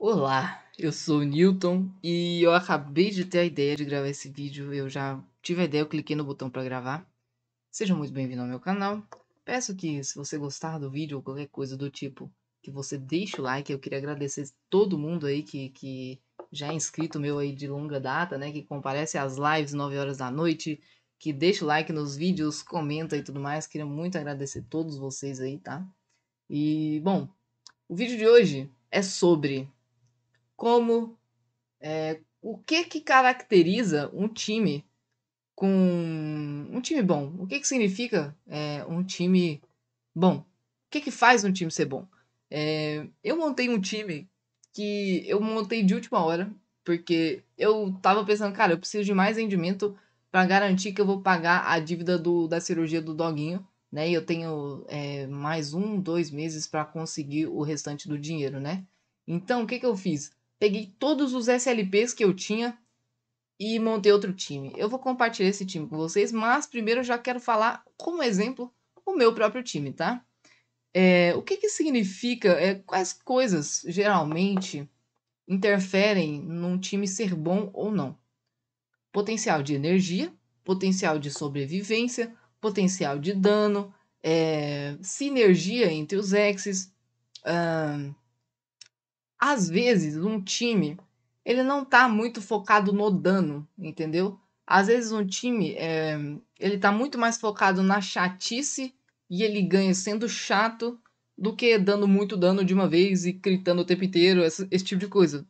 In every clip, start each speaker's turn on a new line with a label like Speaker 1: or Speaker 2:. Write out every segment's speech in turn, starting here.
Speaker 1: Olá, eu sou o Newton e eu acabei de ter a ideia de gravar esse vídeo. Eu já tive a ideia, eu cliquei no botão para gravar. Seja muito bem-vindo ao meu canal. Peço que, se você gostar do vídeo ou qualquer coisa do tipo, que você deixe o like. Eu queria agradecer todo mundo aí que, que já é inscrito meu aí de longa data, né? Que comparece às lives 9 horas da noite, que deixa o like nos vídeos, comenta e tudo mais. Queria muito agradecer todos vocês aí, tá? E, bom, o vídeo de hoje é sobre como é, o que que caracteriza um time com um time bom? O que que significa é, um time bom? O que que faz um time ser bom? É, eu montei um time que eu montei de última hora porque eu tava pensando, cara, eu preciso de mais rendimento para garantir que eu vou pagar a dívida do, da cirurgia do doguinho, né? E eu tenho é, mais um, dois meses para conseguir o restante do dinheiro, né? Então, o que, que eu fiz? Peguei todos os SLPs que eu tinha e montei outro time. Eu vou compartilhar esse time com vocês, mas primeiro eu já quero falar, como exemplo, o meu próprio time, tá? É, o que, que significa, é, quais coisas geralmente interferem num time ser bom ou não? Potencial de energia, potencial de sobrevivência, potencial de dano, é, sinergia entre os exes, às vezes, um time, ele não tá muito focado no dano, entendeu? Às vezes um time, é, ele tá muito mais focado na chatice e ele ganha sendo chato do que dando muito dano de uma vez e gritando o tempo inteiro, esse, esse tipo de coisa.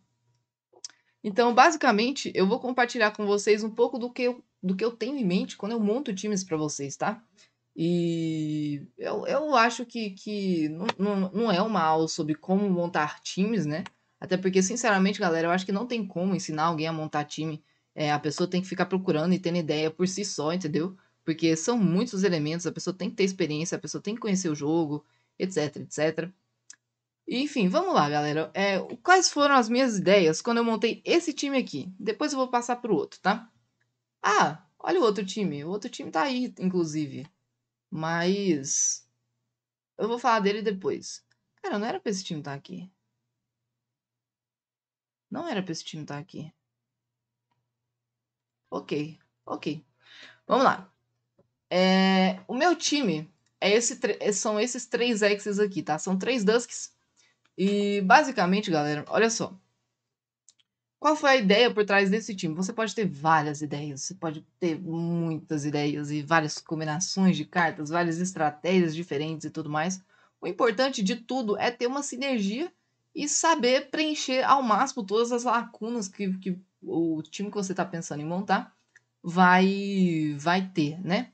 Speaker 1: Então, basicamente, eu vou compartilhar com vocês um pouco do que eu, do que eu tenho em mente quando eu monto times para vocês, tá? E eu, eu acho que, que não, não, não é uma aula sobre como montar times, né? Até porque, sinceramente, galera, eu acho que não tem como ensinar alguém a montar time. É, a pessoa tem que ficar procurando e tendo ideia por si só, entendeu? Porque são muitos os elementos, a pessoa tem que ter experiência, a pessoa tem que conhecer o jogo, etc, etc. Enfim, vamos lá, galera. É, quais foram as minhas ideias quando eu montei esse time aqui? Depois eu vou passar pro outro, tá? Ah, olha o outro time. O outro time tá aí, inclusive. Mas. Eu vou falar dele depois. Cara, não era pra esse time estar tá aqui. Não era pra esse time estar tá aqui. Ok, ok. Vamos lá. É, o meu time é esse, é, são esses três X's aqui, tá? São três Dusks. E basicamente, galera, olha só. Qual foi a ideia por trás desse time? Você pode ter várias ideias, você pode ter muitas ideias e várias combinações de cartas, várias estratégias diferentes e tudo mais. O importante de tudo é ter uma sinergia e saber preencher ao máximo todas as lacunas que, que o time que você está pensando em montar vai, vai ter, né?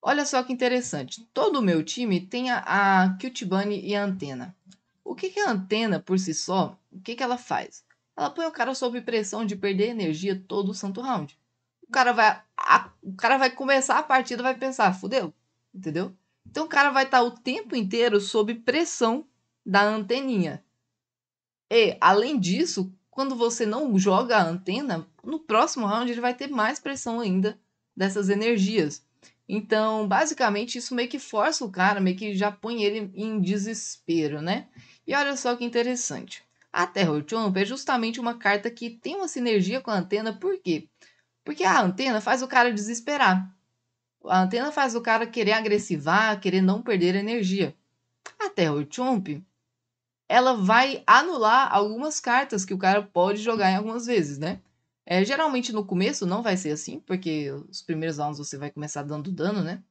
Speaker 1: Olha só que interessante. Todo o meu time tem a, a Cute Bunny e a antena. O que, que a antena, por si só, o que, que ela faz? Ela põe o cara sob pressão de perder energia todo o santo round. O cara vai, a, o cara vai começar a partida vai pensar, fudeu, entendeu? Então o cara vai estar tá o tempo inteiro sob pressão da anteninha. E, além disso, quando você não joga a antena, no próximo round ele vai ter mais pressão ainda dessas energias. Então, basicamente, isso meio que força o cara, meio que já põe ele em desespero, né? E olha só que interessante a Terror Trump é justamente uma carta que tem uma sinergia com a antena, por quê? Porque a antena faz o cara desesperar. A antena faz o cara querer agressivar, querer não perder energia. A Terror Trump, ela vai anular algumas cartas que o cara pode jogar em algumas vezes, né? É, geralmente no começo não vai ser assim, porque os primeiros rounds você vai começar dando dano, né?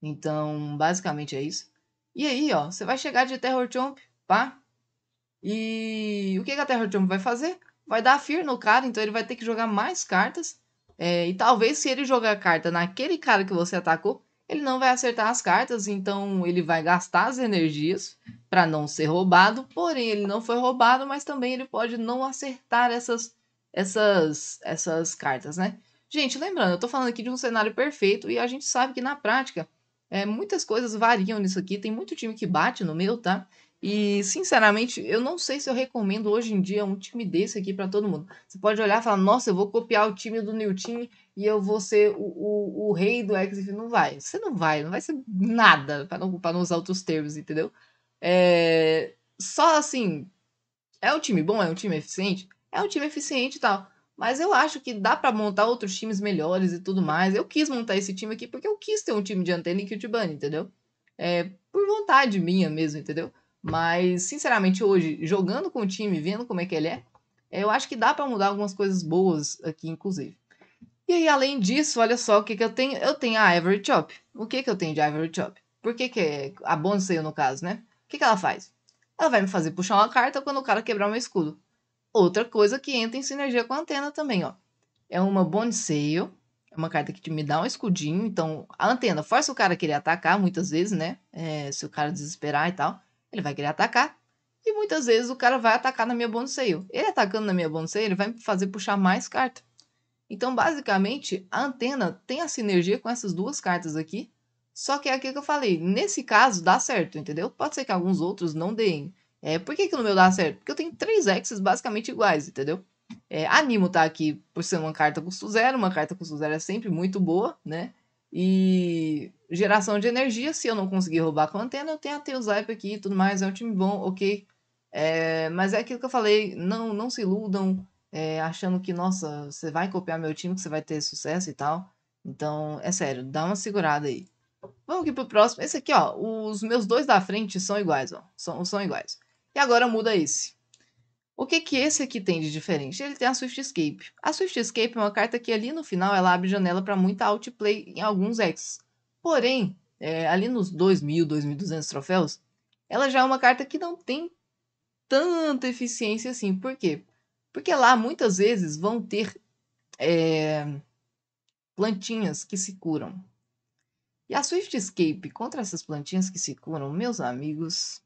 Speaker 1: Então, basicamente é isso. E aí, ó, você vai chegar de Terror Chomp, pá, e o que, que a Terra do Trump vai fazer? Vai dar fear no cara, então ele vai ter que jogar mais cartas. É, e talvez se ele jogar a carta naquele cara que você atacou, ele não vai acertar as cartas, então ele vai gastar as energias para não ser roubado. Porém, ele não foi roubado, mas também ele pode não acertar essas, essas, essas cartas, né? Gente, lembrando, eu estou falando aqui de um cenário perfeito e a gente sabe que na prática é, muitas coisas variam nisso aqui. Tem muito time que bate no meu, tá? E, sinceramente, eu não sei se eu recomendo hoje em dia um time desse aqui para todo mundo. Você pode olhar e falar, nossa, eu vou copiar o time do New Team e eu vou ser o, o, o rei do X. Não vai. Você não vai, não vai ser nada, para não, pra não usar outros termos, entendeu? É... Só assim, é um time bom, é um time eficiente? É um time eficiente e tal. Mas eu acho que dá para montar outros times melhores e tudo mais. Eu quis montar esse time aqui porque eu quis ter um time de antena e Cutebunny, entendeu? É por vontade minha mesmo, entendeu? Mas, sinceramente, hoje, jogando com o time, vendo como é que ele é, é eu acho que dá para mudar algumas coisas boas aqui, inclusive. E aí, além disso, olha só o que, que eu tenho. Eu tenho a Ivory Chop. O que, que eu tenho de Ivory Chop? Por que, que é a Bonsai, no caso, né? O que, que ela faz? Ela vai me fazer puxar uma carta quando o cara quebrar meu escudo. Outra coisa que entra em sinergia com a antena também, ó. É uma Bonsai, é uma carta que me dá um escudinho. Então, a antena força o cara a querer atacar muitas vezes, né? É, se o cara desesperar e tal. Ele vai querer atacar. E muitas vezes o cara vai atacar na minha bonus sale. Ele atacando na minha bonus sale, ele vai me fazer puxar mais carta. Então, basicamente, a antena tem a sinergia com essas duas cartas aqui. Só que é aquilo que eu falei. Nesse caso, dá certo, entendeu? Pode ser que alguns outros não deem. É, por que, que no meu dá certo? Porque eu tenho três X's basicamente iguais, entendeu? É, Animo tá aqui por ser uma carta custo zero. Uma carta custo zero é sempre muito boa, né? E geração de energia, se eu não conseguir roubar com a antena, eu tenho a Teus aqui e tudo mais, é um time bom, ok. É, mas é aquilo que eu falei, não, não se iludam é, achando que, nossa, você vai copiar meu time, que você vai ter sucesso e tal. Então, é sério, dá uma segurada aí. Vamos aqui pro próximo. Esse aqui, ó, os meus dois da frente são iguais, ó, são, são iguais. E agora muda esse. O que, que esse aqui tem de diferente? Ele tem a Swift Escape. A Swift Escape é uma carta que ali no final ela abre janela para muita outplay em alguns ex. Porém, é, ali nos 2.000, 2.200 troféus, ela já é uma carta que não tem tanta eficiência assim. Por quê? Porque lá muitas vezes vão ter é, plantinhas que se curam. E a Swift Escape contra essas plantinhas que se curam, meus amigos,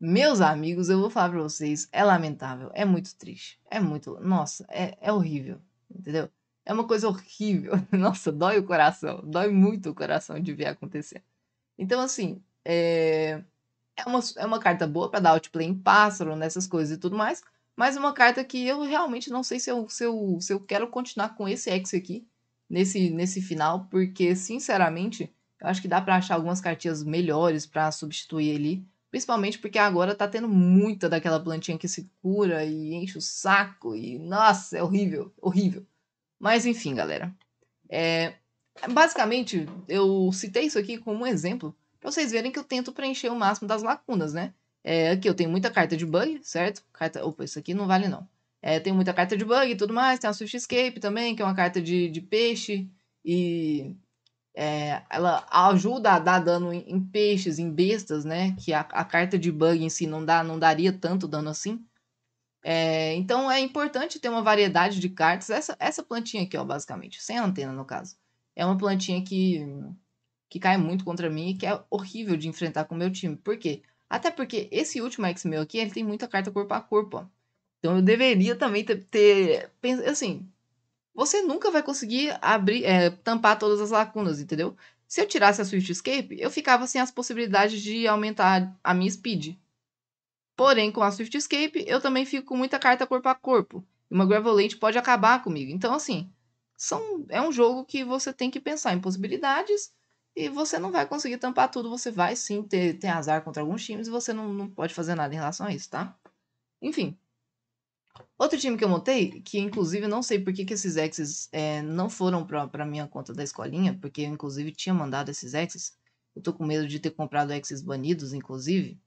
Speaker 1: meus amigos, eu vou falar para vocês, é lamentável, é muito triste, é muito, nossa, é, é horrível, entendeu? É uma coisa horrível, nossa, dói o coração, dói muito o coração de ver acontecer. Então, assim, é, é, uma, é uma carta boa para dar outplay em pássaro, nessas coisas e tudo mais, mas uma carta que eu realmente não sei se eu, se eu, se eu quero continuar com esse ex aqui, nesse, nesse final, porque, sinceramente, eu acho que dá para achar algumas cartinhas melhores para substituir ele Principalmente porque agora tá tendo muita daquela plantinha que se cura e enche o saco e nossa, é horrível, horrível. Mas enfim, galera. É, basicamente, eu citei isso aqui como um exemplo para vocês verem que eu tento preencher o máximo das lacunas, né? É, aqui eu tenho muita carta de bug, certo? Carta, opa, isso aqui não vale não. É, tem muita carta de bug e tudo mais, tem a Swift Escape também, que é uma carta de, de peixe e é, ela ajuda a dar dano em peixes, em bestas, né? Que a, a, carta de bug em si não, dá, não daria tanto dano assim. É, então é importante ter uma variedade de cartas. Essa, essa plantinha aqui, ó, basicamente, sem antena no caso. É uma plantinha que, que cai muito contra mim e que é horrível de enfrentar com o meu time. Por quê? Até porque esse último ex meu aqui, ele tem muita carta corpo a corpo, ó. Então eu deveria também ter, ter assim, você nunca vai conseguir abrir, é, tampar todas as lacunas, entendeu? Se eu tirasse a Swift Escape, eu ficava sem as possibilidades de aumentar a minha speed. Porém, com a Swift Escape, eu também fico com muita carta corpo a corpo. E uma gravelante pode acabar comigo. Então, assim, são, é um jogo que você tem que pensar em possibilidades e você não vai conseguir tampar tudo. Você vai sim ter, ter azar contra alguns times e você não, não pode fazer nada em relação a isso, tá? Enfim, Outro time que eu montei, que inclusive eu não sei por que, que esses exes é, não foram para minha conta da escolinha, porque eu inclusive tinha mandado esses exes. Eu tô com medo de ter comprado exes banidos, inclusive.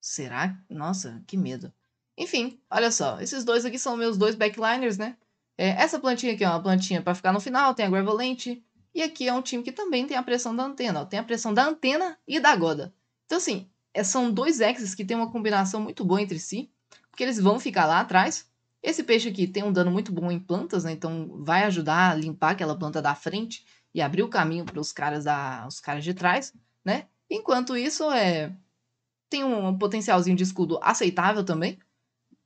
Speaker 1: Será? Nossa, que medo. Enfim, olha só, esses dois aqui são meus dois backliners, né? É, essa plantinha aqui é uma plantinha para ficar no final, tem a Gravelente. E aqui é um time que também tem a pressão da antena, ó, tem a pressão da antena e da goda. Então, assim, é, são dois exes que tem uma combinação muito boa entre si que eles vão ficar lá atrás. Esse peixe aqui tem um dano muito bom em plantas, né? Então vai ajudar a limpar aquela planta da frente e abrir o caminho para os caras da, os caras de trás, né? Enquanto isso é tem um potencialzinho de escudo aceitável também.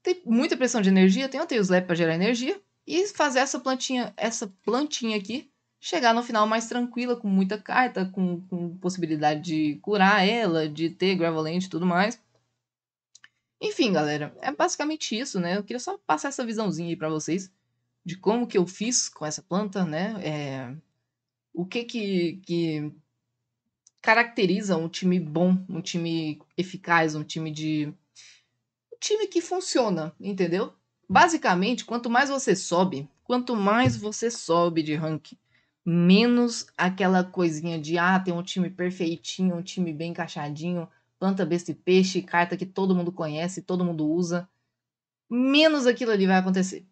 Speaker 1: Tem muita pressão de energia, tem o Tail Slap para gerar energia e fazer essa plantinha, essa plantinha aqui chegar no final mais tranquila, com muita carta, com, com possibilidade de curar ela, de ter Graveland e tudo mais. Enfim, galera, é basicamente isso, né? Eu queria só passar essa visãozinha aí pra vocês de como que eu fiz com essa planta, né? É... O que que, que caracteriza um time bom, um time eficaz, um time de... Um time que funciona, entendeu? Basicamente, quanto mais você sobe, quanto mais você sobe de ranking, menos aquela coisinha de ah, tem um time perfeitinho, um time bem encaixadinho, planta, besta e peixe, carta que todo mundo conhece, todo mundo usa, menos aquilo ali vai acontecer.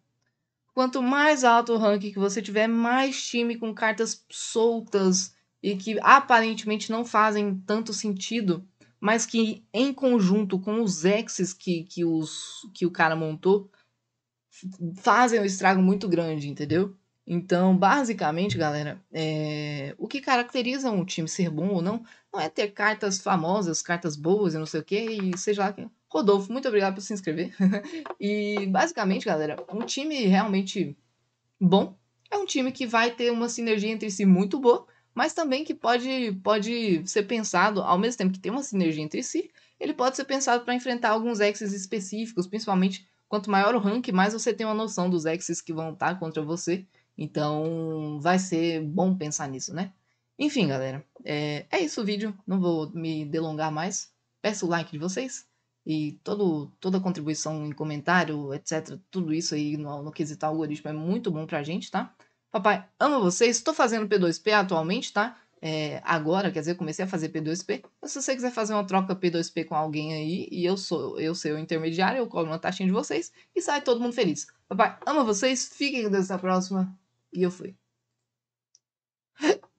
Speaker 1: Quanto mais alto o ranking que você tiver, mais time com cartas soltas e que aparentemente não fazem tanto sentido, mas que em conjunto com os exes que, que, os, que o cara montou, fazem um estrago muito grande, entendeu? Então, basicamente, galera, é... o que caracteriza um time ser bom ou não não é ter cartas famosas, cartas boas e não sei o que, e seja lá quem. Rodolfo, muito obrigado por se inscrever. e basicamente, galera, um time realmente bom é um time que vai ter uma sinergia entre si muito boa, mas também que pode, pode ser pensado, ao mesmo tempo que tem uma sinergia entre si, ele pode ser pensado para enfrentar alguns exes específicos, principalmente quanto maior o rank, mais você tem uma noção dos exes que vão estar tá contra você. Então, vai ser bom pensar nisso, né? Enfim, galera, é, é isso o vídeo. Não vou me delongar mais. Peço o like de vocês e todo, toda contribuição em comentário, etc. Tudo isso aí no, no quesito algoritmo é muito bom pra gente, tá? Papai, amo vocês. Estou fazendo P2P atualmente, tá? é, agora, quer dizer, eu comecei a fazer P2P. Mas se você quiser fazer uma troca P2P com alguém aí, e eu sou eu sou o intermediário, eu cobro uma taxinha de vocês e sai todo mundo feliz. Papai, amo vocês, fiquem com Deus até a próxima. E eu fui.